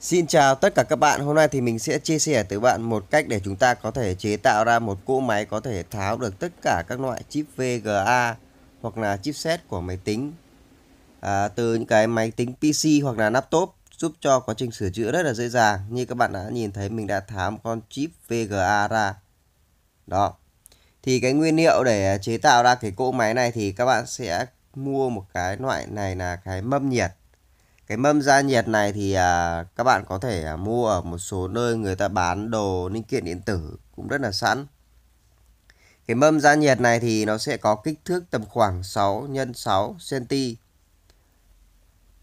Xin chào tất cả các bạn, hôm nay thì mình sẽ chia sẻ tới bạn một cách để chúng ta có thể chế tạo ra một cỗ máy có thể tháo được tất cả các loại chip VGA hoặc là chipset của máy tính à, từ những cái máy tính PC hoặc là laptop giúp cho quá trình sửa chữa rất là dễ dàng. Như các bạn đã nhìn thấy mình đã tháo một con chip VGA ra. Đó. Thì cái nguyên liệu để chế tạo ra cái cỗ máy này thì các bạn sẽ mua một cái loại này là cái mâm nhiệt cái mâm gia nhiệt này thì à, các bạn có thể à, mua ở một số nơi người ta bán đồ linh kiện điện tử cũng rất là sẵn cái mâm gia nhiệt này thì nó sẽ có kích thước tầm khoảng 6 x 6 cm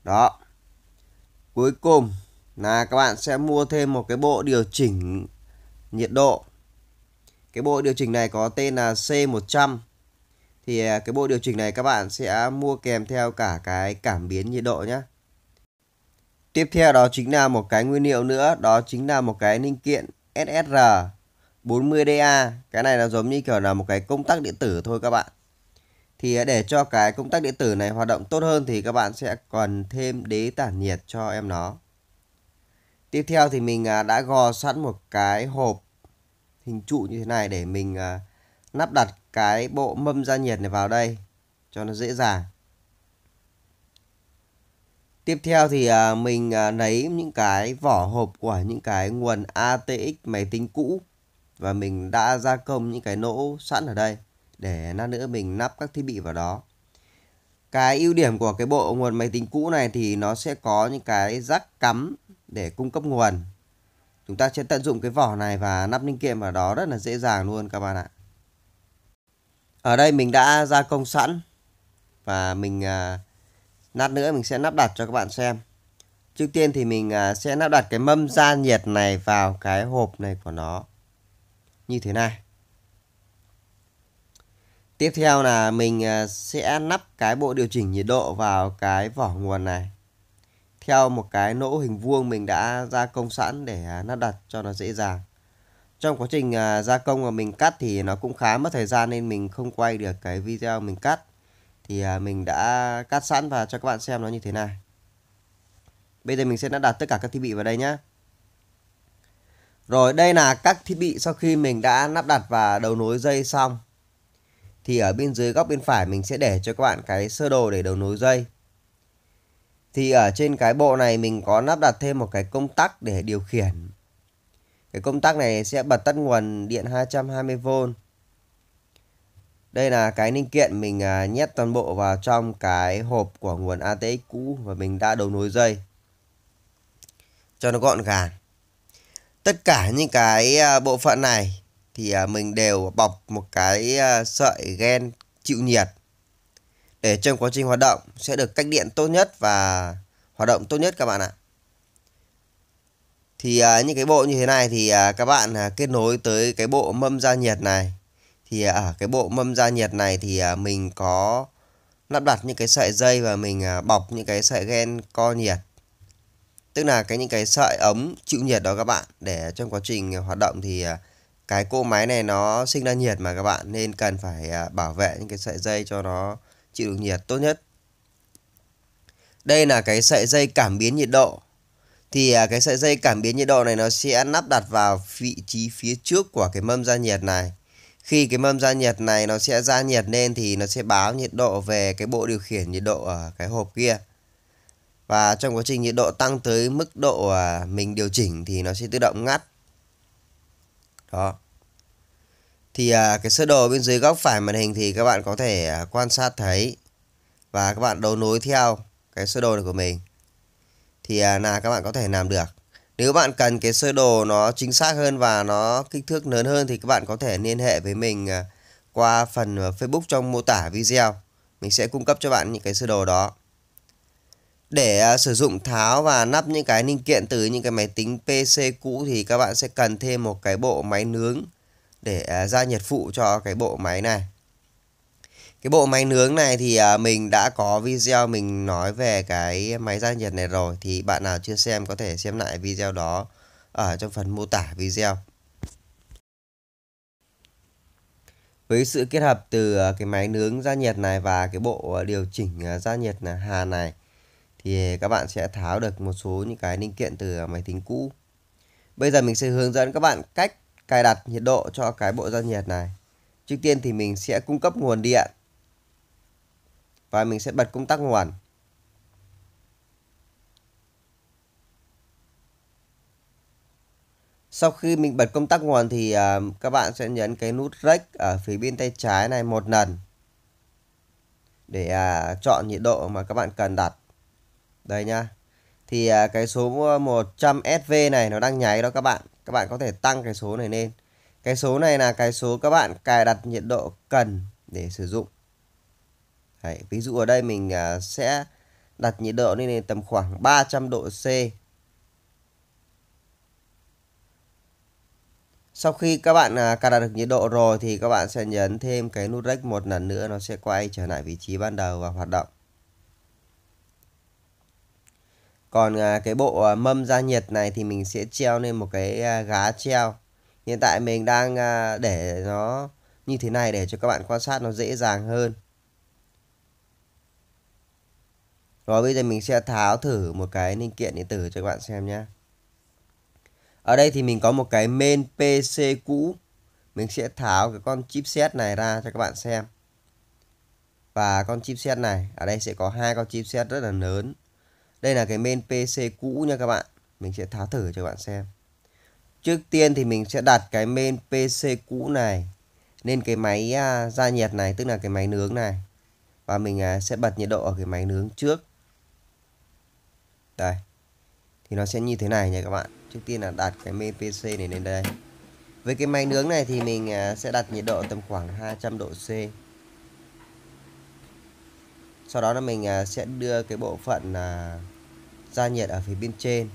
đó cuối cùng là các bạn sẽ mua thêm một cái bộ điều chỉnh nhiệt độ cái bộ điều chỉnh này có tên là C100 thì à, cái bộ điều chỉnh này các bạn sẽ mua kèm theo cả cái cảm biến nhiệt độ nhé Tiếp theo đó chính là một cái nguyên liệu nữa, đó chính là một cái linh kiện SSR 40DA. Cái này nó giống như kiểu là một cái công tắc điện tử thôi các bạn. Thì để cho cái công tắc điện tử này hoạt động tốt hơn thì các bạn sẽ cần thêm đế tản nhiệt cho em nó. Tiếp theo thì mình à, đã gò sẵn một cái hộp hình trụ như thế này để mình à, lắp đặt cái bộ mâm ra nhiệt này vào đây cho nó dễ dàng. Tiếp theo thì à, mình à, lấy những cái vỏ hộp của những cái nguồn ATX máy tính cũ và mình đã gia công những cái nỗ sẵn ở đây để lát nữa mình nắp các thiết bị vào đó. Cái ưu điểm của cái bộ nguồn máy tính cũ này thì nó sẽ có những cái rắc cắm để cung cấp nguồn. Chúng ta sẽ tận dụng cái vỏ này và nắp linh kiện vào đó rất là dễ dàng luôn các bạn ạ. Ở đây mình đã gia công sẵn và mình à, lát nữa mình sẽ lắp đặt cho các bạn xem trước tiên thì mình à, sẽ lắp đặt cái mâm gia nhiệt này vào cái hộp này của nó như thế này tiếp theo là mình à, sẽ lắp cái bộ điều chỉnh nhiệt độ vào cái vỏ nguồn này theo một cái nỗ hình vuông mình đã gia công sẵn để lắp à, đặt cho nó dễ dàng trong quá trình gia công mà mình cắt thì nó cũng khá mất thời gian nên mình không quay được cái video mình cắt thì à, mình đã cắt sẵn và cho các bạn xem nó như thế này bây giờ mình sẽ đã đặt tất cả các thiết bị vào đây nhé rồi đây là các thiết bị sau khi mình đã lắp đặt và đầu nối dây xong thì ở bên dưới góc bên phải mình sẽ để cho các bạn cái sơ đồ để đầu nối dây thì ở trên cái bộ này mình có lắp đặt thêm một cái công tắc để điều khiển cái công tắc này sẽ bật tắt nguồn điện 220V đây là cái linh kiện mình à, nhét toàn bộ vào trong cái hộp của nguồn ATX cũ và mình đã đầu nối dây cho nó gọn gàng. Tất cả những cái à, bộ phận này thì à, mình đều bọc một cái sợi gen chịu nhiệt để trong quá trình hoạt động sẽ được cách điện tốt nhất và hoạt động tốt nhất các bạn ạ. Thì những cái bộ như thế này thì các bạn kết nối tới cái bộ mâm gia nhiệt này thì à, ở cái bộ mâm gia nhiệt này thì à, mình có lắp đặt những cái sợi dây và mình à, bọc những cái sợi gen co nhiệt tức là cái những cái sợi ống chịu nhiệt đó các bạn để trong quá trình hoạt động thì cái cỗ máy này nó sinh ra nhiệt mà các bạn nên cần phải bảo vệ những cái sợi dây cho nó chịu được nhiệt tốt nhất đây là cái sợi dây cảm biến nhiệt độ thì cái sợi dây cảm biến nhiệt độ này nó sẽ lắp đặt vào vị trí phía trước của cái mâm gia nhiệt này khi cái mâm gia nhiệt này nó sẽ gia nhiệt lên thì nó sẽ báo nhiệt độ về cái bộ điều khiển nhiệt độ ở cái hộp kia và trong quá trình nhiệt độ tăng tới mức độ à, mình điều chỉnh thì nó sẽ tự động ngắt đó thì à, cái sơ đồ bên dưới góc phải màn hình thì các bạn có thể à, quan sát thấy và các bạn đấu nối theo cái sơ đồ này của mình thì là các bạn có thể làm được nếu bạn cần cái sơ đồ nó chính xác hơn và nó kích thước lớn hơn thì các bạn có thể liên hệ với mình à, qua phần à, Facebook trong mô tả video. Mình sẽ cung cấp cho bạn những cái sơ đồ đó. Để à, sử dụng tháo và nắp những cái linh kiện từ những cái máy tính PC cũ thì các bạn sẽ cần thêm một cái bộ máy nướng để gia nhiệt phụ cho cái bộ máy này. Cái bộ máy nướng này thì à, mình đã có video mình nói về cái máy gia nhiệt này rồi Thì bạn nào chưa xem có thể xem lại video đó ở trong phần mô tả video Với sự kết hợp từ à, cái máy nướng gia nhiệt này và cái bộ à, điều chỉnh gia nhiệt hà này Thì các bạn sẽ tháo được một số những cái linh kiện từ máy tính cũ Bây giờ mình sẽ hướng dẫn các bạn cách cài đặt nhiệt độ cho cái bộ gia nhiệt này Trước tiên thì mình sẽ cung cấp nguồn điện và mình sẽ bật công tắc nguồn. Sau khi mình bật công tắc nguồn thì à, các bạn sẽ nhấn cái nút rec ở phía bên tay trái này một lần để à, chọn nhiệt độ mà các bạn cần đặt. Đây nhá. Thì à, cái số 100 SV này nó đang nháy đó các bạn. Các bạn có thể tăng cái số này lên. Cái số này là cái số các bạn cài đặt nhiệt độ cần để sử dụng. Đấy, ví dụ ở đây mình à, sẽ đặt nhiệt độ lên tầm khoảng 300 độ C. Sau khi các bạn à, cài đặt được nhiệt độ rồi thì các bạn sẽ nhấn thêm cái nút rec một lần nữa nó sẽ quay trở lại vị trí ban đầu và hoạt động. Còn à, cái bộ à, mâm gia nhiệt này thì mình sẽ treo lên một cái à, gá treo. Hiện tại mình đang à, để nó như thế này để cho các bạn quan sát nó dễ dàng hơn. Rồi bây giờ mình sẽ tháo thử một cái linh kiện điện tử cho các bạn xem nhé. Ở đây thì mình có một cái main PC cũ. Mình sẽ tháo cái con chipset này ra cho các bạn xem. Và con chipset này, ở đây sẽ có hai con chipset rất là lớn. Đây là cái main PC cũ nha các bạn. Mình sẽ tháo thử cho các bạn xem. Trước tiên thì mình sẽ đặt cái main PC cũ này lên cái máy gia à, nhiệt này, tức là cái máy nướng này. Và mình à, sẽ bật nhiệt độ ở cái máy nướng trước đây thì nó sẽ như thế này nha các bạn trước tiên là đặt cái PC này lên đây với cái máy nướng này thì mình à, sẽ đặt nhiệt độ tầm khoảng 200 độ C sau đó là mình à, sẽ đưa cái bộ phận ra à, nhiệt ở phía bên trên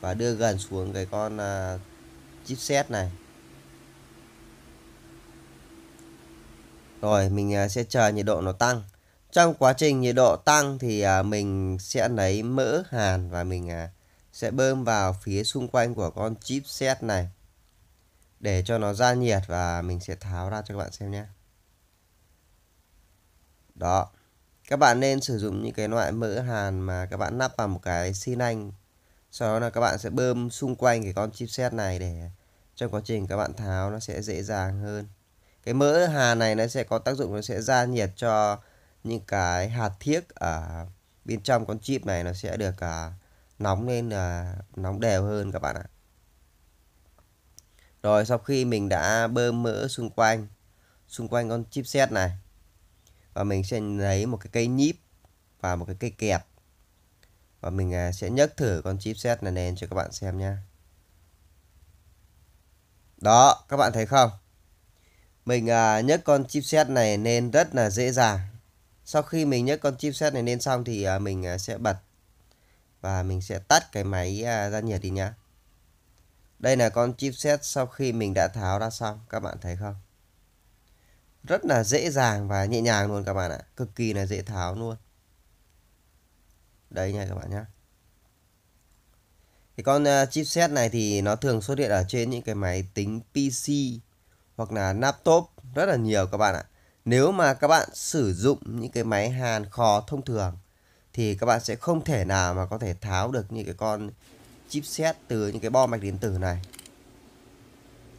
và đưa gần xuống cái con chipset này rồi mình sẽ chờ nhiệt độ nó tăng trong quá trình nhiệt độ tăng thì à, mình sẽ lấy mỡ hàn và mình à, sẽ bơm vào phía xung quanh của con chipset này để cho nó ra nhiệt và mình sẽ tháo ra cho các bạn xem nhé. Đó. Các bạn nên sử dụng những cái loại mỡ hàn mà các bạn nắp vào một cái xi lanh. Sau đó là các bạn sẽ bơm xung quanh cái con chipset này để trong quá trình các bạn tháo nó sẽ dễ dàng hơn. Cái mỡ hàn này nó sẽ có tác dụng nó sẽ ra nhiệt cho những cái hạt thiếc ở bên trong con chip này nó sẽ được à nóng lên uh, nóng đều hơn các bạn ạ rồi sau khi mình đã bơm mỡ xung quanh xung quanh con chipset này và mình sẽ lấy một cái cây nhíp và một cái cây kẹp và mình uh, sẽ nhấc thử con chipset này lên cho các bạn xem nha đó các bạn thấy không mình uh, nhấc con chipset này lên rất là dễ dàng sau khi mình nhấc con chipset này lên xong thì à, mình à, sẽ bật và mình sẽ tắt cái máy à, ra nhiệt đi nhá đây là con chipset sau khi mình đã tháo ra xong các bạn thấy không rất là dễ dàng và nhẹ nhàng luôn các bạn ạ cực kỳ là dễ tháo luôn đây nha các bạn nhé cái con chipset này thì nó thường xuất hiện ở trên những cái máy tính PC hoặc là laptop rất là nhiều các bạn ạ nếu mà các bạn sử dụng những cái máy hàn khò thông thường thì các bạn sẽ không thể nào mà có thể tháo được những cái con chipset từ những cái bo mạch điện tử này.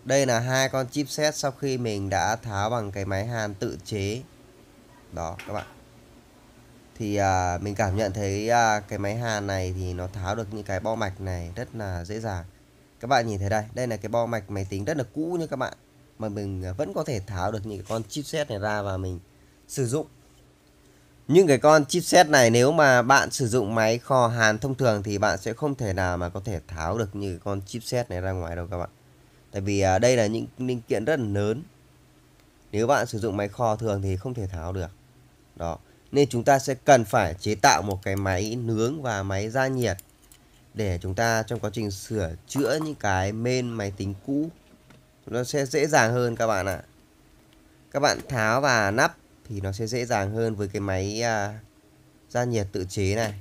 Đây là hai con chipset sau khi mình đã tháo bằng cái máy hàn tự chế. Đó các bạn. Thì à, mình cảm nhận thấy à, cái máy hàn này thì nó tháo được những cái bo mạch này rất là dễ dàng. Các bạn nhìn thấy đây, đây là cái bo mạch máy tính rất là cũ nha các bạn mà mình à, vẫn có thể tháo được những cái con chipset này ra và mình sử dụng những cái con chipset này nếu mà bạn sử dụng máy kho hàn thông thường thì bạn sẽ không thể nào mà có thể tháo được như con chipset này ra ngoài đâu các bạn tại vì à, đây là những linh kiện rất là lớn nếu bạn sử dụng máy kho thường thì không thể tháo được đó nên chúng ta sẽ cần phải chế tạo một cái máy nướng và máy gia nhiệt để chúng ta trong quá trình sửa chữa những cái main máy tính cũ nó sẽ dễ dàng hơn các bạn ạ à. các bạn tháo và nắp thì nó sẽ dễ dàng hơn với cái máy à, gia nhiệt tự chế này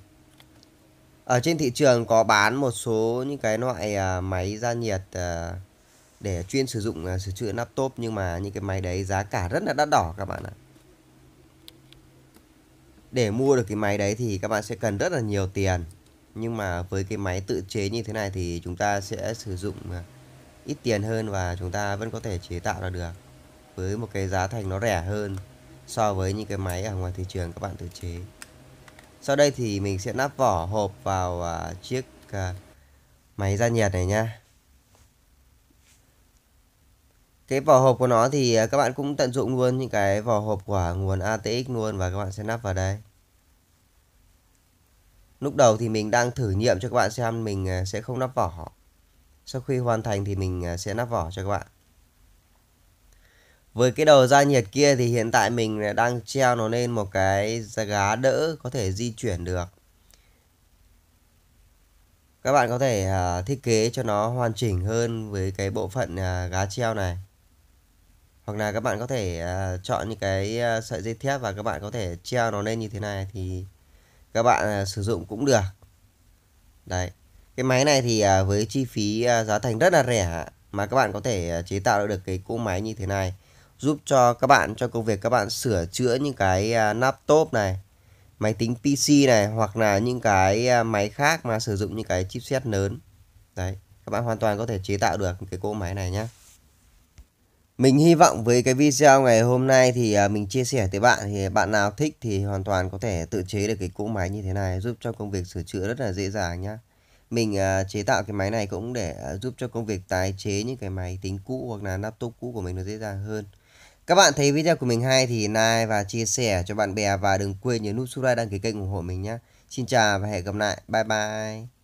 ở trên thị trường có bán một số những cái loại à, máy gia nhiệt à, để chuyên sử dụng à, sửa chữa laptop nhưng mà những cái máy đấy giá cả rất là đắt đỏ các bạn ạ à. để mua được cái máy đấy thì các bạn sẽ cần rất là nhiều tiền nhưng mà với cái máy tự chế như thế này thì chúng ta sẽ sử dụng à, ít tiền hơn và chúng ta vẫn có thể chế tạo ra được với một cái giá thành nó rẻ hơn so với những cái máy ở ngoài thị trường các bạn tự chế sau đây thì mình sẽ nắp vỏ hộp vào uh, chiếc uh, máy gia nhiệt này nha cái vỏ hộp của nó thì à, các bạn cũng tận dụng luôn những cái vỏ hộp của nguồn ATX luôn và các bạn sẽ nắp vào đây lúc đầu thì mình đang thử nghiệm cho các bạn xem mình sẽ không nắp vỏ sau khi hoàn thành thì mình à, sẽ nắp vỏ cho các bạn với cái đầu ra nhiệt kia thì hiện tại mình à, đang treo nó lên một cái giá đỡ có thể di chuyển được các bạn có thể à, thiết kế cho nó hoàn chỉnh hơn với cái bộ phận gá treo này hoặc là các bạn có thể chọn những cái sợi dây thép và các bạn có thể treo nó lên như thế này thì các bạn sử dụng cũng được đấy cái máy này thì à, với chi phí à, giá thành rất là rẻ mà các bạn có thể à, chế tạo được cái cỗ máy như thế này giúp cho các bạn cho công việc các bạn sửa chữa những cái laptop này, máy tính PC này hoặc là những cái máy khác mà sử dụng những cái chipset lớn. Đấy, các bạn hoàn toàn có thể chế tạo được cái cỗ máy này nhé. Mình hy vọng với cái video ngày hôm nay thì mình chia sẻ tới bạn thì bạn nào thích thì hoàn toàn có thể tự chế được cái cỗ máy như thế này giúp cho công việc sửa chữa rất là dễ dàng nhé mình uh, chế tạo cái máy này cũng để uh, giúp cho công việc tái chế những cái máy tính cũ hoặc là laptop cũ của mình nó dễ dàng hơn các bạn thấy video của mình hay thì like và chia sẻ cho bạn bè và đừng quên nhấn nút subscribe đăng ký kênh ủng hộ mình nhé xin chào và hẹn gặp lại bye bye